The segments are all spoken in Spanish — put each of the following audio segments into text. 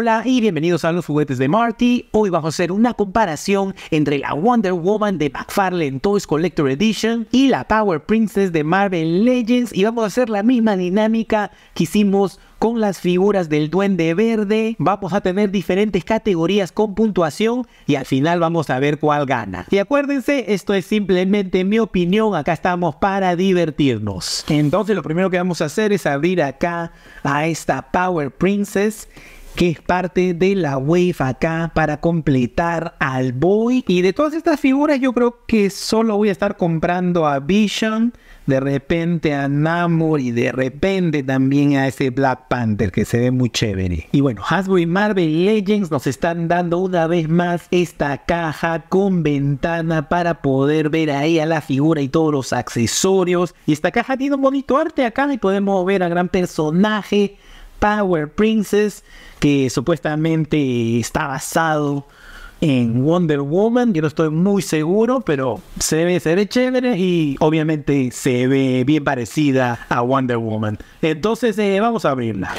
Hola y bienvenidos a los juguetes de Marty. Hoy vamos a hacer una comparación entre la Wonder Woman de McFarlane Toys Collector Edition y la Power Princess de Marvel Legends y vamos a hacer la misma dinámica que hicimos con las figuras del Duende Verde. Vamos a tener diferentes categorías con puntuación y al final vamos a ver cuál gana. Y acuérdense, esto es simplemente mi opinión, acá estamos para divertirnos. Entonces lo primero que vamos a hacer es abrir acá a esta Power Princess que es parte de la wave acá para completar al Boy. Y de todas estas figuras yo creo que solo voy a estar comprando a Vision, de repente a Namor y de repente también a ese Black Panther que se ve muy chévere. Y bueno, Hasbro y Marvel Legends nos están dando una vez más esta caja con ventana para poder ver ahí a la figura y todos los accesorios. Y esta caja tiene un bonito arte acá y podemos ver a gran personaje Power Princess, que supuestamente está basado en Wonder Woman. Yo no estoy muy seguro, pero se ve, se ve chévere y obviamente se ve bien parecida a Wonder Woman. Entonces eh, vamos a abrirla.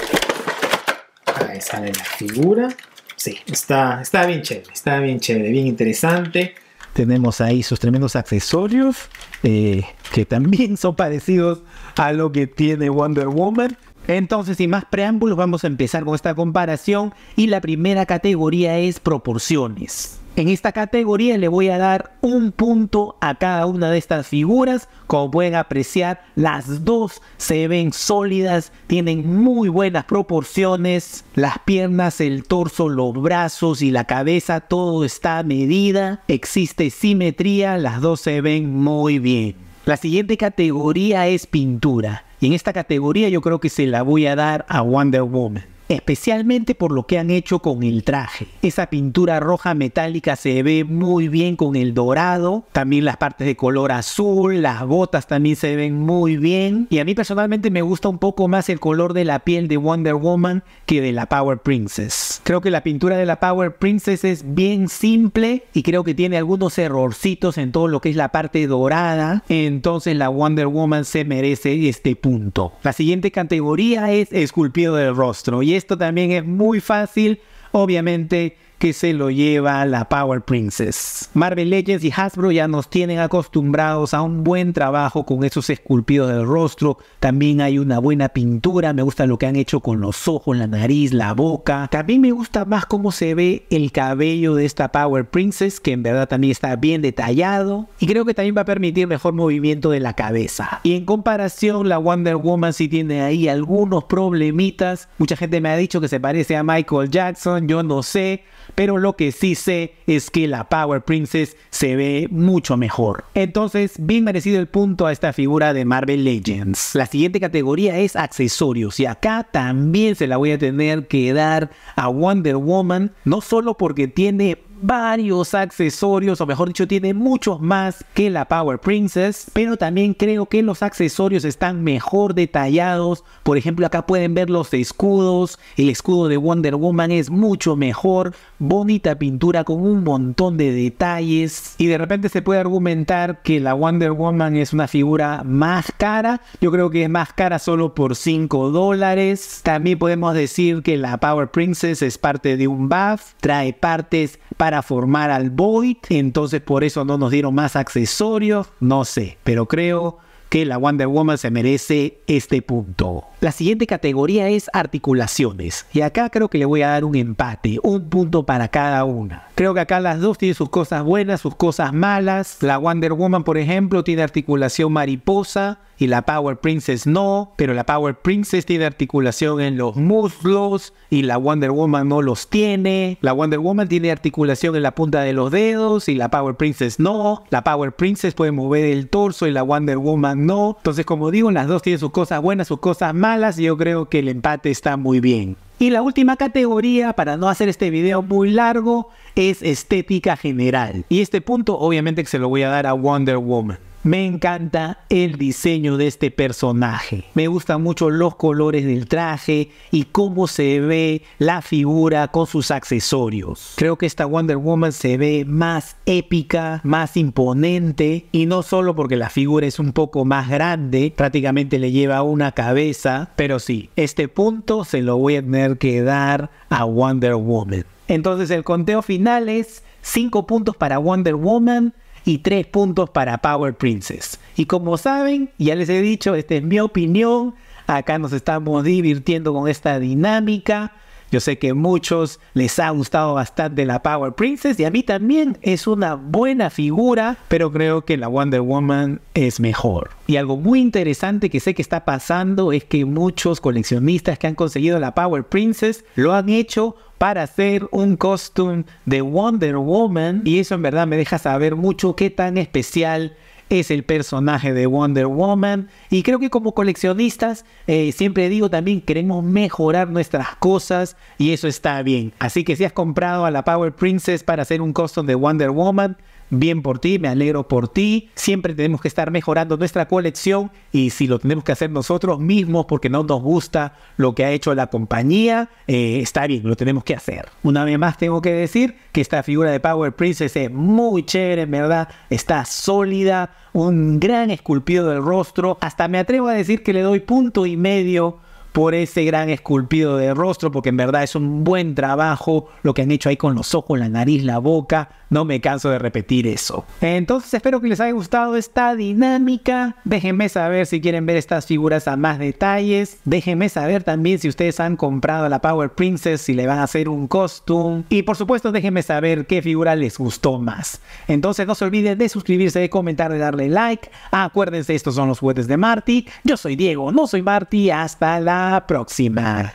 Ahí sale la figura. Sí, está, está bien chévere, está bien chévere, bien interesante. Tenemos ahí sus tremendos accesorios eh, que también son parecidos a lo que tiene Wonder Woman. Entonces, sin más preámbulos, vamos a empezar con esta comparación y la primera categoría es proporciones. En esta categoría le voy a dar un punto a cada una de estas figuras. Como pueden apreciar, las dos se ven sólidas, tienen muy buenas proporciones. Las piernas, el torso, los brazos y la cabeza, todo está a medida. Existe simetría, las dos se ven muy bien. La siguiente categoría es pintura. Y en esta categoría yo creo que se la voy a dar a Wonder Woman especialmente por lo que han hecho con el traje. Esa pintura roja metálica se ve muy bien con el dorado, también las partes de color azul, las botas también se ven muy bien y a mí personalmente me gusta un poco más el color de la piel de Wonder Woman que de la Power Princess. Creo que la pintura de la Power Princess es bien simple y creo que tiene algunos errorcitos en todo lo que es la parte dorada, entonces la Wonder Woman se merece este punto. La siguiente categoría es esculpido del rostro y es esto también es muy fácil. Obviamente que se lo lleva la Power Princess. Marvel Legends y Hasbro ya nos tienen acostumbrados a un buen trabajo con esos esculpidos del rostro. También hay una buena pintura, me gusta lo que han hecho con los ojos, la nariz, la boca. También me gusta más cómo se ve el cabello de esta Power Princess, que en verdad también está bien detallado. Y creo que también va a permitir mejor movimiento de la cabeza. Y en comparación, la Wonder Woman sí tiene ahí algunos problemitas. Mucha gente me ha dicho que se parece a Michael Jackson, yo no sé pero lo que sí sé es que la Power Princess se ve mucho mejor. Entonces, bien merecido el punto a esta figura de Marvel Legends. La siguiente categoría es accesorios y acá también se la voy a tener que dar a Wonder Woman, no solo porque tiene varios accesorios, o mejor dicho, tiene muchos más que la Power Princess, pero también creo que los accesorios están mejor detallados. Por ejemplo, acá pueden ver los escudos, el escudo de Wonder Woman es mucho mejor, bonita pintura con un montón de detalles. Y de repente se puede argumentar que la Wonder Woman es una figura más cara, yo creo que es más cara solo por 5 dólares. También podemos decir que la Power Princess es parte de un buff, trae partes para a formar al Void, entonces por eso no nos dieron más accesorios, no sé, pero creo que la Wonder Woman se merece este punto. La siguiente categoría es articulaciones. Y acá creo que le voy a dar un empate, un punto para cada una. Creo que acá las dos tienen sus cosas buenas, sus cosas malas. La Wonder Woman, por ejemplo, tiene articulación mariposa y la Power Princess no, pero la Power Princess tiene articulación en los muslos y la Wonder Woman no los tiene. La Wonder Woman tiene articulación en la punta de los dedos y la Power Princess no. La Power Princess puede mover el torso y la Wonder Woman no. Entonces, como digo, las dos tienen sus cosas buenas, sus cosas malas y yo creo que el empate está muy bien. Y la última categoría, para no hacer este video muy largo, es estética general. Y este punto obviamente que se lo voy a dar a Wonder Woman. Me encanta el diseño de este personaje. Me gustan mucho los colores del traje y cómo se ve la figura con sus accesorios. Creo que esta Wonder Woman se ve más épica, más imponente y no solo porque la figura es un poco más grande, prácticamente le lleva una cabeza, pero sí, este punto se lo voy a tener que dar a Wonder Woman. Entonces el conteo final es 5 puntos para Wonder Woman, y tres puntos para Power Princess. Y como saben, ya les he dicho, esta es mi opinión. Acá nos estamos divirtiendo con esta dinámica. Yo sé que a muchos les ha gustado bastante la Power Princess y a mí también es una buena figura, pero creo que la Wonder Woman es mejor. Y algo muy interesante que sé que está pasando es que muchos coleccionistas que han conseguido la Power Princess lo han hecho para hacer un costume de Wonder Woman y eso en verdad me deja saber mucho qué tan especial es el personaje de Wonder Woman y creo que como coleccionistas eh, siempre digo también queremos mejorar nuestras cosas y eso está bien así que si has comprado a la Power Princess para hacer un costume de Wonder Woman bien por ti, me alegro por ti. Siempre tenemos que estar mejorando nuestra colección y si lo tenemos que hacer nosotros mismos porque no nos gusta lo que ha hecho la compañía, eh, está bien, lo tenemos que hacer. Una vez más tengo que decir que esta figura de Power Princess es muy chévere, en verdad, está sólida, un gran esculpido del rostro. Hasta me atrevo a decir que le doy punto y medio por ese gran esculpido de rostro, porque en verdad es un buen trabajo lo que han hecho ahí con los ojos, la nariz, la boca. No me canso de repetir eso. Entonces espero que les haya gustado esta dinámica. Déjenme saber si quieren ver estas figuras a más detalles. Déjenme saber también si ustedes han comprado la Power Princess, si le van a hacer un costume. Y por supuesto déjenme saber qué figura les gustó más. Entonces no se olviden de suscribirse, de comentar, de darle like. acuérdense, estos son los juguetes de Marty. Yo soy Diego, no soy Marty. Hasta la próxima.